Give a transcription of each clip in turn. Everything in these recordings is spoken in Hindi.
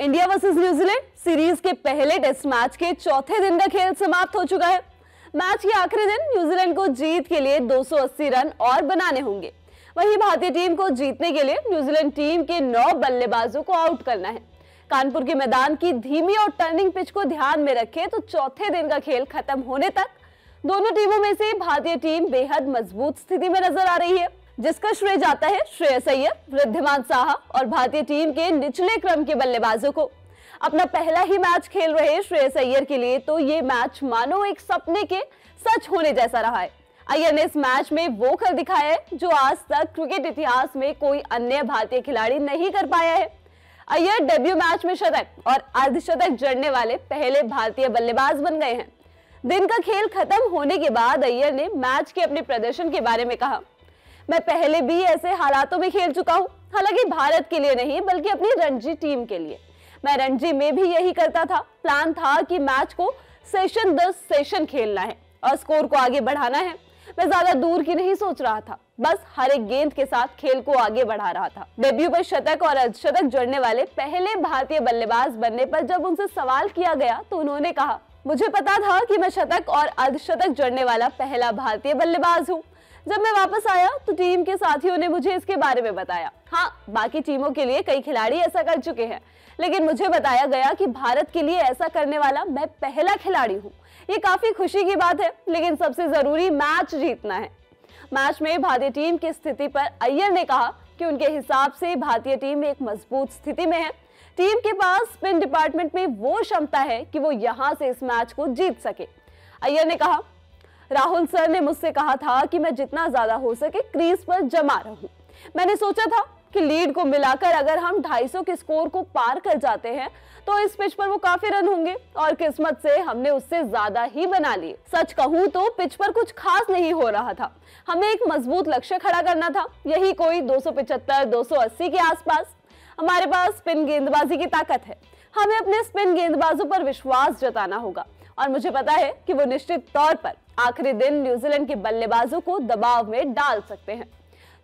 इंडिया वर्सेस न्यूजीलैंड सीरीज के पहले टेस्ट मैच के चौथे दिन का खेल समाप्त हो चुका है मैच के आखिरी दिन न्यूजीलैंड को जीत के लिए 280 रन और बनाने होंगे वहीं भारतीय टीम को जीतने के लिए न्यूजीलैंड टीम के नौ बल्लेबाजों को आउट करना है कानपुर के मैदान की धीमी और टर्निंग पिच को ध्यान में रखें तो चौथे दिन का खेल खत्म होने तक दोनों टीमों में से भारतीय टीम बेहद मजबूत स्थिति में नजर आ रही है जिसका श्रेय जाता है श्रेय सैयद वृद्धिमान साहा और भारतीय टीम के निचले क्रम के बल्लेबाजों को अपना पहला ही मैच खेल रहे श्रेयस अय्यर के लिए तो ये मैच मानो एक सपने के सच होने जैसा रहा है अय्यर ने इस मैच में वो कर दिखाया है जो आज तक क्रिकेट इतिहास में कोई अन्य भारतीय खिलाड़ी नहीं कर पाया है अय्यर डेब्यू मैच में शतक और अर्धशतक जड़ने वाले पहले भारतीय बल्लेबाज बन गए हैं दिन का खेल खत्म होने के बाद अय्यर ने मैच के अपने प्रदर्शन के बारे में कहा मैं पहले भी ऐसे हालातों में खेल चुका हूँ हालांकि भारत के लिए नहीं बल्कि अपनी रणजी टीम के लिए मैं रणजी में भी यही करता था प्लान था कि मैच को सेशन दस सेशन खेलना है और स्कोर को आगे बढ़ाना है मैं ज्यादा दूर की नहीं सोच रहा था बस हर एक गेंद के साथ खेल को आगे बढ़ा रहा था डेब्यू पर शतक और अर्धशतक जड़ने वाले पहले भारतीय बल्लेबाज बनने पर जब उनसे सवाल किया गया तो उन्होंने कहा मुझे पता था कि मैं शतक और अर्धशतक जड़ने वाला पहला भारतीय बल्लेबाज हूँ जब मैं वापस आया तो टीम के साथियों ने मुझे इसके बारे में बताया हाँ बाकी टीमों के लिए कई खिलाड़ी ऐसा कर चुके हैं लेकिन मुझे बताया गया कि भारत के लिए ऐसा करने वाला मैं पहला खिलाड़ी हूँ ये काफी खुशी की बात है लेकिन सबसे जरूरी मैच जीतना है मैच में भारतीय टीम की स्थिति पर अय्यर ने कहा कि उनके हिसाब से भारतीय टीम एक मजबूत स्थिति में है टीम के पास स्पिन डिपार्टमेंट में वो क्षमता है कि वो यहाँ से इस मैच को जीत सके अय्यर ने कहा राहुल सर ने मुझसे कहा था कि मैं जितना ज्यादा हो सके क्रीज पर जमा रहूं मैंने सोचा था कि लीड को मिलाकर अगर हम 250 के स्कोर को पार कर जाते हैं तो इस पिच पर वो काफी रन होंगे और किस्मत से हमने उससे ज्यादा ही बना लिए सच कहूं तो पिच पर कुछ खास नहीं हो रहा था हमें एक मजबूत लक्ष्य खड़ा करना था यही कोई 275, 280 के आसपास हमारे पास स्पिन गेंदबाजी की ताकत है हमें अपने स्पिन गेंदबाजों पर विश्वास जताना होगा और मुझे पता है कि वो निश्चित तौर पर आखिरी दिन न्यूजीलैंड के बल्लेबाजों को दबाव में डाल सकते हैं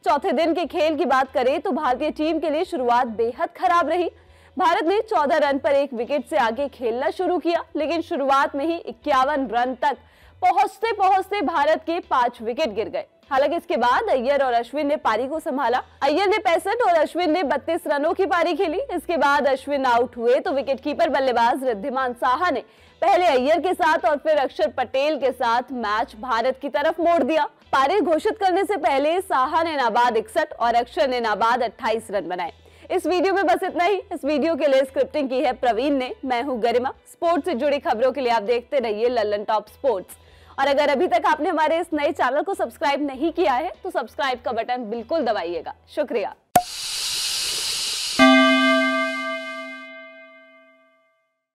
चौथे दिन के खेल की बात करें तो भारतीय टीम के लिए शुरुआत बेहद खराब रही भारत ने 14 रन पर एक विकेट से आगे खेलना शुरू किया लेकिन शुरुआत में ही इक्यावन रन तक पहुंचते पहुंचते भारत के पांच विकेट गिर गए हालांकि इसके बाद अय्यर और अश्विन ने पारी को संभाला अय्यर ने पैंसठ और अश्विन ने बत्तीस रनों की पारी खेली इसके बाद अश्विन आउट हुए तो विकेटकीपर बल्लेबाज रिद्धिमान साहा ने पहले अय्यर के साथ और फिर अक्षर पटेल के साथ मैच भारत की तरफ मोड़ दिया पारी घोषित करने से पहले साहा ने नाबाद इकसठ और अक्षर ने नाबाद अट्ठाईस रन बनाए इस वीडियो में बस इतना ही इस वीडियो के लिए स्क्रिप्टिंग की है प्रवीण ने मैं हूँ गरिमा स्पोर्ट्स से जुड़ी खबरों के लिए आप देखते रहिए लल्लन टॉप स्पोर्ट्स और अगर अभी तक आपने हमारे इस नए चैनल को सब्सक्राइब नहीं किया है तो सब्सक्राइब का बटन बिल्कुल दबाइएगा शुक्रिया